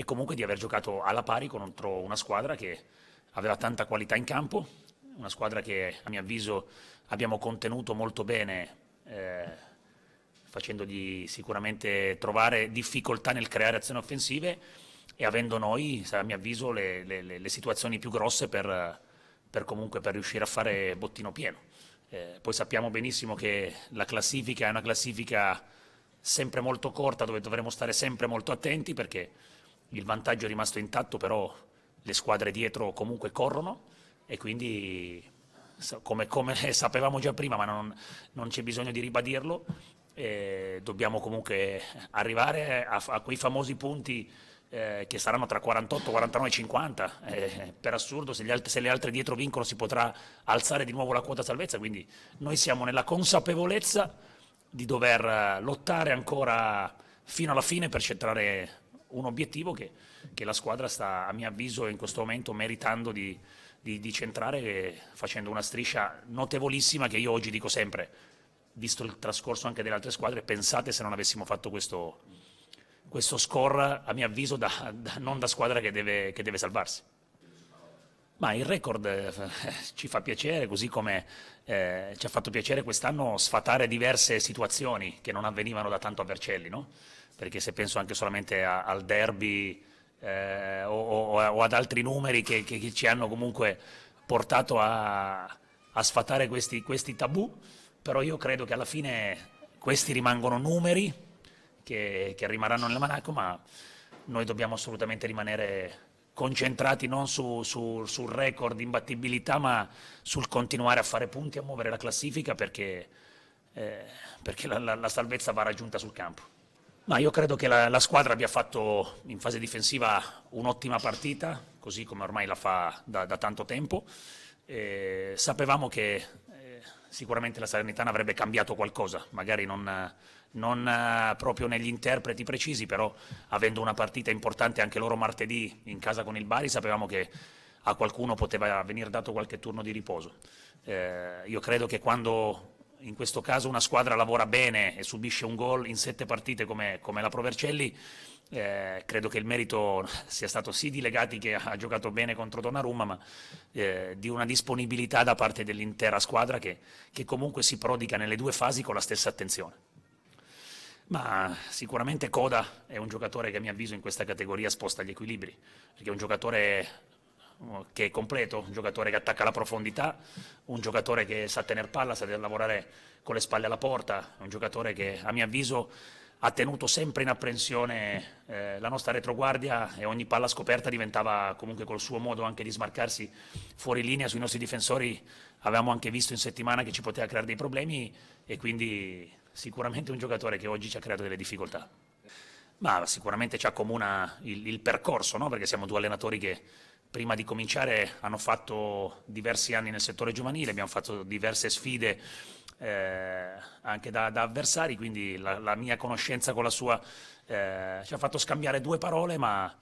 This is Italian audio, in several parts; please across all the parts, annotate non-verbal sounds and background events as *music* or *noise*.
e comunque di aver giocato alla pari contro una squadra che aveva tanta qualità in campo, una squadra che a mio avviso abbiamo contenuto molto bene, eh, facendogli sicuramente trovare difficoltà nel creare azioni offensive e avendo noi, a mio avviso, le, le, le situazioni più grosse per, per, per, riuscire a fare bottino pieno. Eh, poi sappiamo benissimo che la classifica è una classifica sempre molto corta dove dovremo stare sempre molto attenti perché il vantaggio è rimasto intatto, però le squadre dietro comunque corrono e quindi come, come *laughs* sapevamo già prima, ma non, non c'è bisogno di ribadirlo, eh, dobbiamo comunque arrivare a, a quei famosi punti eh, che saranno tra 48, 49 e 50. Eh, per assurdo, se, altri, se, le altre dietro vincono, si potrà alzare di nuovo la quota salvezza. Quindi noi siamo nella consapevolezza di dover lottare ancora fino alla fine per centrare un obiettivo che, che, la squadra sta, a mio avviso, in questo momento meritando di, di, di centrare facendo una striscia notevolissima che io oggi dico sempre, visto il trascorso anche delle altre squadre, pensate se non avessimo fatto questo, questo score, a mio avviso, da, da, non da squadra che deve, che deve salvarsi. Ma il record eh, ci fa piacere, così come eh, ci ha fatto piacere quest'anno sfatare diverse situazioni che non avvenivano da tanto a Vercelli, no? Perché se penso anche solamente a, al derby eh, o, o, o, ad altri numeri che, che, che, ci hanno comunque portato a, a sfatare questi, questi tabù, però io credo che alla fine questi rimangono numeri che, che rimarranno nell'amanaco, ma noi dobbiamo assolutamente rimanere concentrati non su, su, sul record di imbattibilità, ma sul continuare a fare punti, a muovere la classifica, perché, eh, perché la, la, la, salvezza va raggiunta sul campo. Ma io credo che la, la squadra abbia fatto in fase difensiva un'ottima partita, così come ormai la fa da, da tanto tempo. Eh, sapevamo che sicuramente la Salernitana avrebbe cambiato qualcosa, magari non, non, eh, proprio negli interpreti precisi, però avendo una partita importante anche loro martedì in casa con il Bari sapevamo che a qualcuno poteva venire dato qualche turno di riposo. Eh, io credo che quando in questo caso una squadra lavora bene e subisce un gol in sette partite come, come la Provercelli, eh, credo che il merito *laughs* sia stato sì di Legati che ha giocato bene contro Donnarumma, ma eh, di una disponibilità da parte dell'intera squadra che, che, comunque si prodiga nelle due fasi con la stessa attenzione. Ma sicuramente Coda è un giocatore che a mio avviso in questa categoria sposta gli equilibri, perché è un giocatore oh, che è completo, un giocatore che attacca la profondità, un giocatore che sa tenere palla, sa lavorare con le spalle alla porta, un giocatore che a mio avviso ha tenuto sempre in apprensione eh, la nostra retroguardia e ogni palla scoperta diventava comunque col suo modo anche di smarcarsi fuori linea sui nostri difensori. Avevamo anche visto in settimana che ci poteva creare dei problemi e quindi sicuramente un giocatore che oggi ci ha creato delle difficoltà. Ma sicuramente ci accomuna il, il percorso, no? perché siamo due allenatori che prima di cominciare hanno fatto diversi anni nel settore giovanile, abbiamo fatto diverse sfide eh, anche da, da, avversari, quindi la, la, mia conoscenza con la sua eh, ci ha fatto scambiare due parole, ma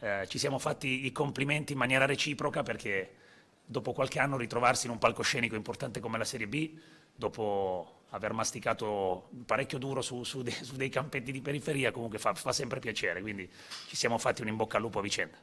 eh, ci siamo fatti i complimenti in maniera reciproca perché dopo qualche anno ritrovarsi in un palcoscenico importante come la Serie B, dopo aver masticato parecchio duro su, su, de, su dei campetti di periferia, comunque fa, fa sempre piacere, quindi ci siamo fatti un in bocca al lupo a vicenda.